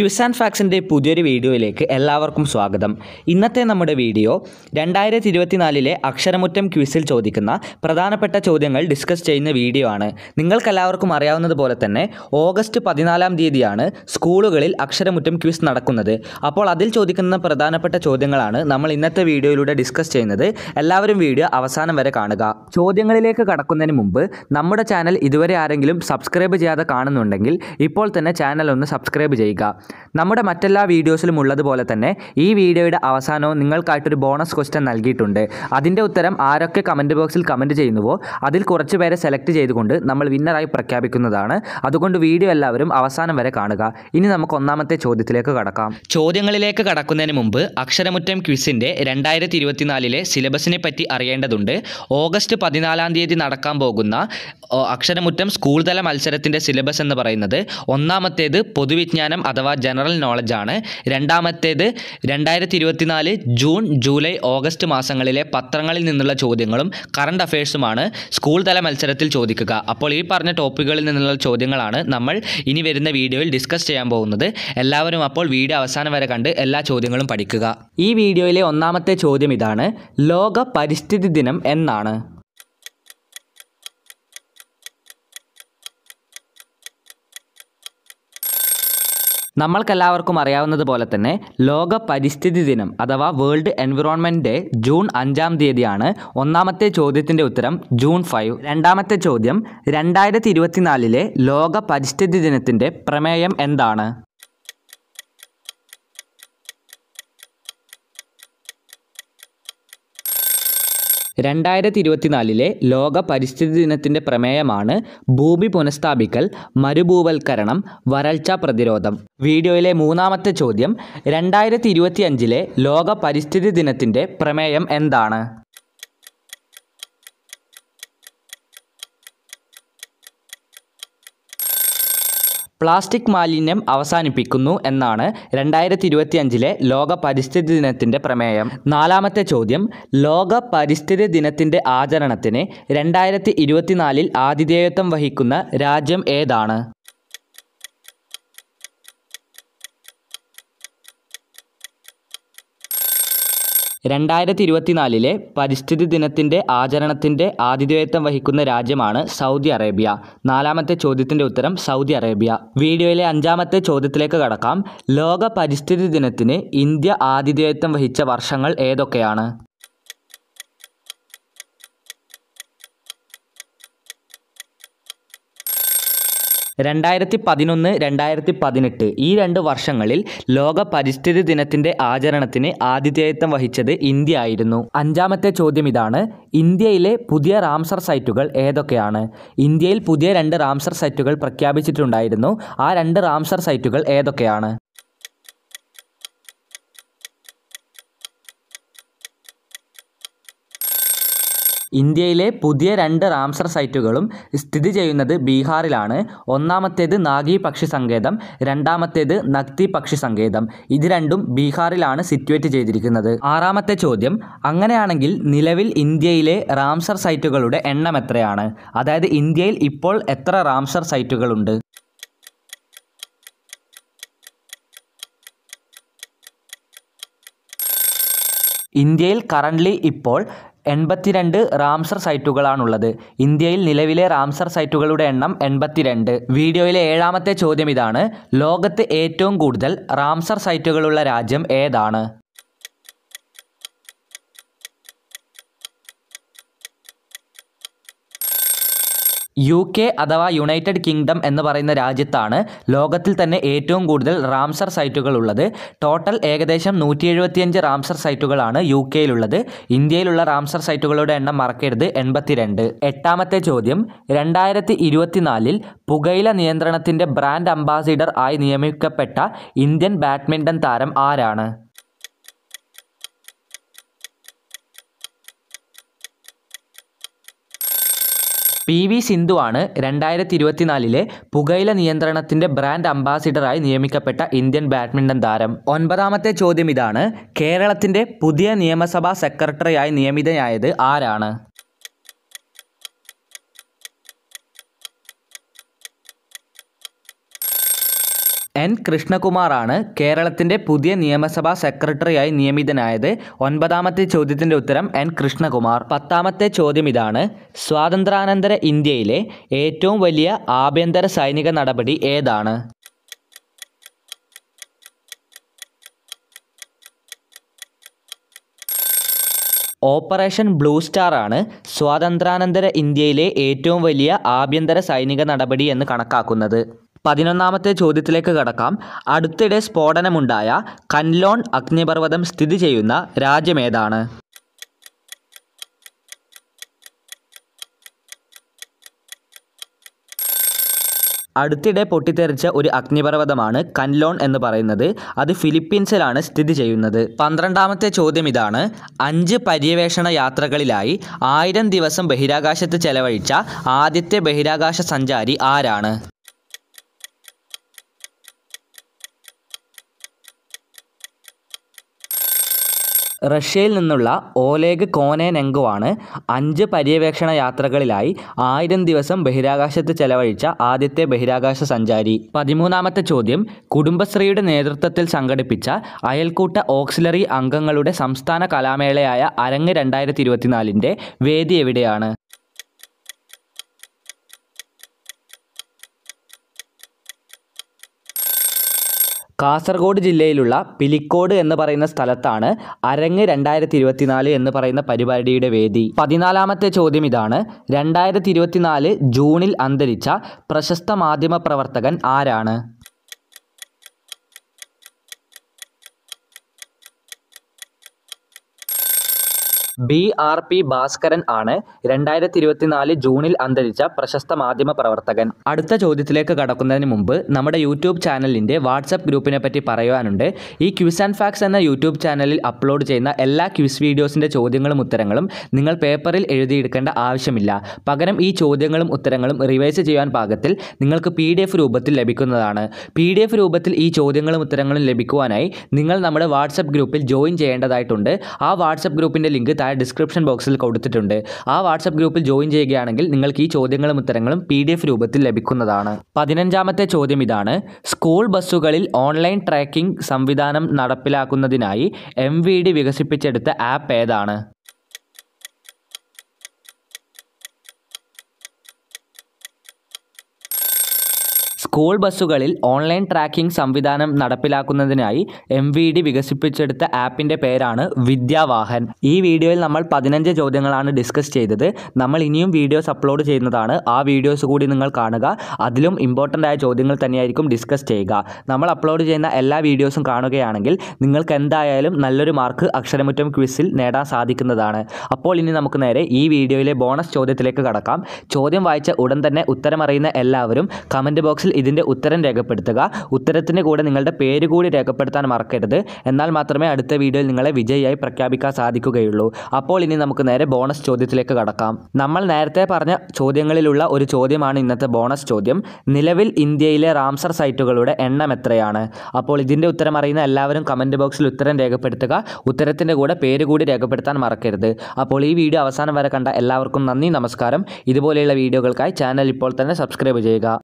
quiz and ഫാക്സിൻ്റെ പുതിയൊരു വീഡിയോയിലേക്ക് എല്ലാവർക്കും സ്വാഗതം ഇന്നത്തെ നമ്മുടെ വീഡിയോ രണ്ടായിരത്തി ഇരുപത്തിനാലിലെ അക്ഷരമുറ്റം ക്യൂസിൽ ചോദിക്കുന്ന പ്രധാനപ്പെട്ട ചോദ്യങ്ങൾ ഡിസ്കസ് ചെയ്യുന്ന വീഡിയോ ആണ് നിങ്ങൾക്കെല്ലാവർക്കും അറിയാവുന്നതുപോലെ തന്നെ ഓഗസ്റ്റ് പതിനാലാം തീയതിയാണ് സ്കൂളുകളിൽ അക്ഷരമുറ്റം ക്യൂസ് നടക്കുന്നത് അപ്പോൾ അതിൽ ചോദിക്കുന്ന പ്രധാനപ്പെട്ട ചോദ്യങ്ങളാണ് നമ്മൾ ഇന്നത്തെ വീഡിയോയിലൂടെ ഡിസ്കസ് ചെയ്യുന്നത് എല്ലാവരും വീഡിയോ അവസാനം വരെ കാണുക ചോദ്യങ്ങളിലേക്ക് കടക്കുന്നതിന് മുമ്പ് നമ്മുടെ ചാനൽ ഇതുവരെ ആരെങ്കിലും സബ്സ്ക്രൈബ് ചെയ്യാതെ കാണുന്നുണ്ടെങ്കിൽ ഇപ്പോൾ തന്നെ ചാനൽ ഒന്ന് സബ്സ്ക്രൈബ് ചെയ്യുക നമ്മുടെ മറ്റെല്ലാ വീഡിയോസിലും ഉള്ളതുപോലെ തന്നെ ഈ വീഡിയോയുടെ അവസാനവും നിങ്ങൾക്കായിട്ടൊരു ബോണസ് ക്വസ്റ്റ്യൻ നൽകിയിട്ടുണ്ട് അതിൻ്റെ ഉത്തരം ആരൊക്കെ കമൻറ്റ് ബോക്സിൽ കമൻറ്റ് ചെയ്യുന്നുവോ അതിൽ കുറച്ച് പേരെ സെലക്ട് ചെയ്തുകൊണ്ട് നമ്മൾ വിന്നറായി പ്രഖ്യാപിക്കുന്നതാണ് അതുകൊണ്ട് വീഡിയോ എല്ലാവരും അവസാനം വരെ കാണുക ഇനി നമുക്ക് ഒന്നാമത്തെ ചോദ്യത്തിലേക്ക് കടക്കാം ചോദ്യങ്ങളിലേക്ക് കടക്കുന്നതിന് മുമ്പ് അക്ഷരമുറ്റം ക്വിസിൻ്റെ രണ്ടായിരത്തി ഇരുപത്തിനാലിലെ സിലബസിനെ പറ്റി അറിയേണ്ടതുണ്ട് ഓഗസ്റ്റ് പതിനാലാം തീയതി നടക്കാൻ പോകുന്ന അക്ഷരമുറ്റം സ്കൂൾ തല മത്സരത്തിൻ്റെ സിലബസ് എന്ന് പറയുന്നത് ഒന്നാമത്തേത് പൊതുവിജ്ഞാനം അഥവാ ജനറൽ നോളജാണ് രണ്ടാമത്തേത് രണ്ടായിരത്തി ഇരുപത്തിനാല് ജൂൺ ജൂലൈ ഓഗസ്റ്റ് മാസങ്ങളിലെ പത്രങ്ങളിൽ നിന്നുള്ള ചോദ്യങ്ങളും കറണ്ട് അഫയേഴ്സുമാണ് സ്കൂൾ തല മത്സരത്തിൽ ചോദിക്കുക അപ്പോൾ ഈ പറഞ്ഞ ടോപ്പിക്കുകളിൽ നിന്നുള്ള ചോദ്യങ്ങളാണ് നമ്മൾ ഇനി വരുന്ന വീഡിയോയിൽ ഡിസ്കസ് ചെയ്യാൻ പോകുന്നത് എല്ലാവരും അപ്പോൾ വീഡിയോ അവസാനം വരെ കണ്ട് എല്ലാ ചോദ്യങ്ങളും പഠിക്കുക ഈ വീഡിയോയിലെ ഒന്നാമത്തെ ചോദ്യം ഇതാണ് ലോക പരിസ്ഥിതി ദിനം എന്നാണ് നമ്മൾക്കെല്ലാവർക്കും അറിയാവുന്നതുപോലെ തന്നെ ലോക പരിസ്ഥിതി ദിനം അഥവാ വേൾഡ് എൻവിറോൺമെൻറ്റ് ഡേ ജൂൺ അഞ്ചാം തീയതിയാണ് ഒന്നാമത്തെ ചോദ്യത്തിൻ്റെ ഉത്തരം ജൂൺ ഫൈവ് രണ്ടാമത്തെ ചോദ്യം രണ്ടായിരത്തി ഇരുപത്തിനാലിലെ ലോക പരിസ്ഥിതി ദിനത്തിൻ്റെ പ്രമേയം എന്താണ് രണ്ടായിരത്തി ഇരുപത്തിനാലിലെ ലോക പരിസ്ഥിതി ദിനത്തിൻ്റെ പ്രമേയമാണ് ഭൂമി പുനഃസ്ഥാപിക്കൽ മരുഭൂവൽക്കരണം വരൾച്ച പ്രതിരോധം വീഡിയോയിലെ മൂന്നാമത്തെ ചോദ്യം രണ്ടായിരത്തി ഇരുപത്തിയഞ്ചിലെ ലോക പരിസ്ഥിതി ദിനത്തിൻ്റെ പ്രമേയം എന്താണ് പ്ലാസ്റ്റിക് മാലിന്യം അവസാനിപ്പിക്കുന്നു എന്നാണ് രണ്ടായിരത്തി ഇരുപത്തിയഞ്ചിലെ ലോക പരിസ്ഥിതി ദിനത്തിൻ്റെ പ്രമേയം നാലാമത്തെ ചോദ്യം ലോക പരിസ്ഥിതി ദിനത്തിൻ്റെ ആചരണത്തിന് രണ്ടായിരത്തി ഇരുപത്തിനാലിൽ ആതിഥേയത്വം വഹിക്കുന്ന രാജ്യം ഏതാണ് രണ്ടായിരത്തി ഇരുപത്തിനാലിലെ പരിസ്ഥിതി ദിനത്തിൻ്റെ ആചരണത്തിൻ്റെ ആതിഥേയത്വം വഹിക്കുന്ന രാജ്യമാണ് സൗദി അറേബ്യ നാലാമത്തെ ചോദ്യത്തിൻ്റെ ഉത്തരം സൗദി അറേബ്യ വീഡിയോയിലെ അഞ്ചാമത്തെ ചോദ്യത്തിലേക്ക് കടക്കാം ലോക പരിസ്ഥിതി ദിനത്തിന് ഇന്ത്യ ആതിഥേയത്വം വഹിച്ച വർഷങ്ങൾ ഏതൊക്കെയാണ് രണ്ടായിരത്തി പതിനൊന്ന് രണ്ടായിരത്തി പതിനെട്ട് ഈ രണ്ട് വർഷങ്ങളിൽ ലോക പരിസ്ഥിതി ദിനത്തിൻ്റെ ആചരണത്തിന് ആതിഥേയത്വം വഹിച്ചത് ഇന്ത്യ ആയിരുന്നു അഞ്ചാമത്തെ ചോദ്യം ഇതാണ് ഇന്ത്യയിലെ പുതിയ റാംസർ സൈറ്റുകൾ ഏതൊക്കെയാണ് ഇന്ത്യയിൽ പുതിയ രണ്ട് റാംസർ സൈറ്റുകൾ പ്രഖ്യാപിച്ചിട്ടുണ്ടായിരുന്നു ആ രണ്ട് റാംസർ സൈറ്റുകൾ ഏതൊക്കെയാണ് ഇന്ത്യയിലെ പുതിയ രണ്ട് റാംസർ സൈറ്റുകളും സ്ഥിതി ചെയ്യുന്നത് ബീഹാറിലാണ് ഒന്നാമത്തേത് നാഗി പക്ഷി സങ്കേതം രണ്ടാമത്തേത് നക്തി പക്ഷി സങ്കേതം ഇത് രണ്ടും ബീഹാറിലാണ് സിറ്റുവേറ്റ് ചെയ്തിരിക്കുന്നത് ആറാമത്തെ ചോദ്യം അങ്ങനെയാണെങ്കിൽ നിലവിൽ ഇന്ത്യയിലെ റാംസർ സൈറ്റുകളുടെ എണ്ണം എത്രയാണ് അതായത് ഇന്ത്യയിൽ ഇപ്പോൾ എത്ര റാംസർ സൈറ്റുകളുണ്ട് ഇന്ത്യയിൽ കറൻ്റ്ലി ഇപ്പോൾ എൺപത്തിരണ്ട് റാംസർ സൈറ്റുകളാണുള്ളത് ഇന്ത്യയിൽ നിലവിലെ റാംസർ സൈറ്റുകളുടെ എണ്ണം എൺപത്തിരണ്ട് വീഡിയോയിലെ ഏഴാമത്തെ ചോദ്യം ഇതാണ് ലോകത്ത് ഏറ്റവും കൂടുതൽ റാംസർ സൈറ്റുകളുള്ള രാജ്യം ഏതാണ് യു കെ അഥവാ യുണൈറ്റഡ് കിങ്ഡം എന്ന് പറയുന്ന രാജ്യത്താണ് ലോകത്തിൽ തന്നെ ഏറ്റവും കൂടുതൽ റാംസർ സൈറ്റുകൾ ഉള്ളത് ടോട്ടൽ ഏകദേശം നൂറ്റി എഴുപത്തിയഞ്ച് റാംസർ സൈറ്റുകളാണ് യു കെയിലുള്ളത് ഇന്ത്യയിലുള്ള റാംസർ സൈറ്റുകളുടെ എണ്ണം മറക്കരുത് എൺപത്തിരണ്ട് എട്ടാമത്തെ ചോദ്യം രണ്ടായിരത്തി ഇരുപത്തിനാലിൽ പുകയില നിയന്ത്രണത്തിൻ്റെ ബ്രാൻഡ് അംബാസിഡർ ആയി നിയമിക്കപ്പെട്ട ഇന്ത്യൻ ബാഡ്മിൻ്റൺ താരം ആരാണ് പി വി സിന്ധുവാണ് രണ്ടായിരത്തി ഇരുപത്തിനാലിലെ പുകയില നിയന്ത്രണത്തിൻ്റെ ബ്രാൻഡ് അംബാസിഡറായി നിയമിക്കപ്പെട്ട ഇന്ത്യൻ ബാഡ്മിൻ്റൺ താരം ഒൻപതാമത്തെ ചോദ്യം ഇതാണ് കേരളത്തിൻ്റെ പുതിയ നിയമസഭാ സെക്രട്ടറിയായി നിയമിതയായത് ആരാണ് എൻ കൃഷ്ണകുമാറാണ് കേരളത്തിന്റെ പുതിയ നിയമസഭാ സെക്രട്ടറിയായി നിയമിതനായത് ഒൻപതാമത്തെ ചോദ്യത്തിന്റെ ഉത്തരം എൻ കൃഷ്ണകുമാർ പത്താമത്തെ ചോദ്യം ഇതാണ് സ്വാതന്ത്ര്യാനന്തര ഇന്ത്യയിലെ ഏറ്റവും വലിയ ആഭ്യന്തര സൈനിക നടപടി ഏതാണ് ഓപ്പറേഷൻ ബ്ലൂ സ്റ്റാർ ആണ് സ്വാതന്ത്ര്യാനന്തര ഇന്ത്യയിലെ ഏറ്റവും വലിയ ആഭ്യന്തര സൈനിക നടപടി എന്ന് കണക്കാക്കുന്നത് പതിനൊന്നാമത്തെ ചോദ്യത്തിലേക്ക് കടക്കാം അടുത്തിടെ സ്ഫോടനമുണ്ടായ കൻലോൺ അഗ്നിപർവ്വതം സ്ഥിതി ചെയ്യുന്ന രാജ്യമേതാണ് അടുത്തിടെ പൊട്ടിത്തെറിച്ച ഒരു അഗ്നിപർവ്വതമാണ് കൻലോൺ എന്ന് പറയുന്നത് അത് ഫിലിപ്പീൻസിലാണ് സ്ഥിതി ചെയ്യുന്നത് പന്ത്രണ്ടാമത്തെ ചോദ്യം ഇതാണ് അഞ്ച് പര്യവേഷണ യാത്രകളിലായി ആയിരം ദിവസം ബഹിരാകാശത്ത് ചെലവഴിച്ച ആദ്യത്തെ ബഹിരാകാശ സഞ്ചാരി ആരാണ് റഷ്യയിൽ നിന്നുള്ള ഓലേഗ് കോനേനെങ്കുവാണ് ആണ് അഞ്ച് പര്യവേക്ഷണ യാത്രകളിലായി ആയിരം ദിവസം ബഹിരാകാശത്ത് ചെലവഴിച്ച ആദ്യത്തെ ബഹിരാകാശ സഞ്ചാരി പതിമൂന്നാമത്തെ ചോദ്യം കുടുംബശ്രീയുടെ നേതൃത്വത്തിൽ സംഘടിപ്പിച്ച അയൽക്കൂട്ട ഓക്സിലറി അംഗങ്ങളുടെ സംസ്ഥാന കലാമേളയായ അരങ്ങ് രണ്ടായിരത്തി ഇരുപത്തിനാലിൻ്റെ വേദി എവിടെയാണ് കാസർഗോഡ് ജില്ലയിലുള്ള പിലിക്കോട് എന്ന് പറയുന്ന സ്ഥലത്താണ് അരങ്ങ് രണ്ടായിരത്തി ഇരുപത്തിനാല് എന്ന് പറയുന്ന പരിപാടിയുടെ വേദി പതിനാലാമത്തെ ചോദ്യം ഇതാണ് രണ്ടായിരത്തി ഇരുപത്തിനാല് ജൂണിൽ അന്തരിച്ച പ്രശസ്ത മാധ്യമ പ്രവർത്തകൻ ആരാണ് ബി ആർ പി ഭാസ്കരൻ ആണ് രണ്ടായിരത്തി ഇരുപത്തിനാല് ജൂണിൽ അന്തരിച്ച പ്രശസ്ത മാധ്യമ പ്രവർത്തകൻ അടുത്ത ചോദ്യത്തിലേക്ക് കടക്കുന്നതിന് മുമ്പ് നമ്മുടെ യൂട്യൂബ് ചാനലിൻ്റെ വാട്സപ്പ് ഗ്രൂപ്പിനെ പറ്റി പറയുവാനുണ്ട് ഈ ക്വിസ് ആൻഡ് ഫാക്സ് എന്ന യൂട്യൂബ് ചാനലിൽ അപ്ലോഡ് ചെയ്യുന്ന എല്ലാ ക്വിസ് വീഡിയോസിൻ്റെ ചോദ്യങ്ങളും ഉത്തരങ്ങളും നിങ്ങൾ പേപ്പറിൽ എഴുതിയെടുക്കേണ്ട ആവശ്യമില്ല പകരം ഈ ചോദ്യങ്ങളും ഉത്തരങ്ങളും റിവൈസ് ചെയ്യാൻ പാകത്തിൽ നിങ്ങൾക്ക് പി രൂപത്തിൽ ലഭിക്കുന്നതാണ് പി രൂപത്തിൽ ഈ ചോദ്യങ്ങളും ഉത്തരങ്ങളും ലഭിക്കുവാനായി നിങ്ങൾ നമ്മുടെ വാട്സപ്പ് ഗ്രൂപ്പിൽ ജോയിൻ ചെയ്യേണ്ടതായിട്ടുണ്ട് ആ വാട്സപ്പ് ഗ്രൂപ്പിൻ്റെ ലിങ്ക് താഴെ ഡിസ്ക്രിപ്ഷൻ ബോക്സിൽ കൊടുത്തിട്ടുണ്ട് ആ വാട്സപ്പ് ഗ്രൂപ്പിൽ ജോയിൻ ചെയ്യുകയാണെങ്കിൽ നിങ്ങൾക്ക് ഈ ചോദ്യങ്ങളും ഉത്തരങ്ങളും പി ഡി എഫ് രൂപത്തിൽ ലഭിക്കുന്നതാണ് പതിനഞ്ചാമത്തെ ചോദ്യം ഇതാണ് സ്കൂൾ ബസ്സുകളിൽ ഓൺലൈൻ ട്രാക്കിംഗ് സംവിധാനം നടപ്പിലാക്കുന്നതിനായി എം വി ഡി വികസിപ്പിച്ചെടുത്ത ആപ്പ് ഏതാണ് സ്കൂൾ ബസ്സുകളിൽ ഓൺലൈൻ ട്രാക്കിംഗ് സംവിധാനം നടപ്പിലാക്കുന്നതിനായി എം വി ഡി വികസിപ്പിച്ചെടുത്ത ആപ്പിൻ്റെ പേരാണ് വിദ്യാവാഹൻ ഈ വീഡിയോയിൽ നമ്മൾ പതിനഞ്ച് ചോദ്യങ്ങളാണ് ഡിസ്കസ് ചെയ്തത് നമ്മൾ ഇനിയും വീഡിയോസ് അപ്ലോഡ് ചെയ്യുന്നതാണ് ആ വീഡിയോസ് കൂടി നിങ്ങൾ കാണുക അതിലും ഇമ്പോർട്ടൻ്റ് ആയ ചോദ്യങ്ങൾ തന്നെയായിരിക്കും ഡിസ്കസ് ചെയ്യുക നമ്മൾ അപ്ലോഡ് ചെയ്യുന്ന എല്ലാ വീഡിയോസും കാണുകയാണെങ്കിൽ നിങ്ങൾക്ക് എന്തായാലും നല്ലൊരു മാർക്ക് അക്ഷരമുറ്റം ക്വിസിൽ നേടാൻ സാധിക്കുന്നതാണ് അപ്പോൾ ഇനി നമുക്ക് നേരെ ഈ വീഡിയോയിലെ ബോണസ് ചോദ്യത്തിലേക്ക് കടക്കാം ചോദ്യം വായിച്ച ഉടൻ തന്നെ ഉത്തരം അറിയുന്ന എല്ലാവരും കമൻറ്റ് ബോക്സിൽ ഇതിൻ്റെ ഉത്തരം രേഖപ്പെടുത്തുക ഉത്തരത്തിൻ്റെ കൂടെ നിങ്ങളുടെ പേര് കൂടി രേഖപ്പെടുത്താൻ മറക്കരുത് എന്നാൽ മാത്രമേ അടുത്ത വീഡിയോയിൽ നിങ്ങളെ വിജയിയായി പ്രഖ്യാപിക്കാൻ സാധിക്കുകയുള്ളൂ അപ്പോൾ ഇനി നമുക്ക് നേരെ ബോണസ് ചോദ്യത്തിലേക്ക് കടക്കാം നമ്മൾ നേരത്തെ പറഞ്ഞ ചോദ്യങ്ങളിലുള്ള ഒരു ചോദ്യമാണ് ഇന്നത്തെ ബോണസ് ചോദ്യം നിലവിൽ ഇന്ത്യയിലെ റാംസർ സൈറ്റുകളുടെ എണ്ണം എത്രയാണ് അപ്പോൾ ഇതിൻ്റെ ഉത്തരം അറിയുന്ന എല്ലാവരും കമൻറ്റ് ബോക്സിൽ ഉത്തരം രേഖപ്പെടുത്തുക ഉത്തരത്തിൻ്റെ കൂടെ പേര് കൂടി രേഖപ്പെടുത്താൻ മറക്കരുത് അപ്പോൾ ഈ വീഡിയോ അവസാനം വരെ കണ്ട എല്ലാവർക്കും നന്ദി നമസ്കാരം ഇതുപോലെയുള്ള വീഡിയോകൾക്കായി ചാനൽ ഇപ്പോൾ തന്നെ സബ്സ്ക്രൈബ് ചെയ്യുക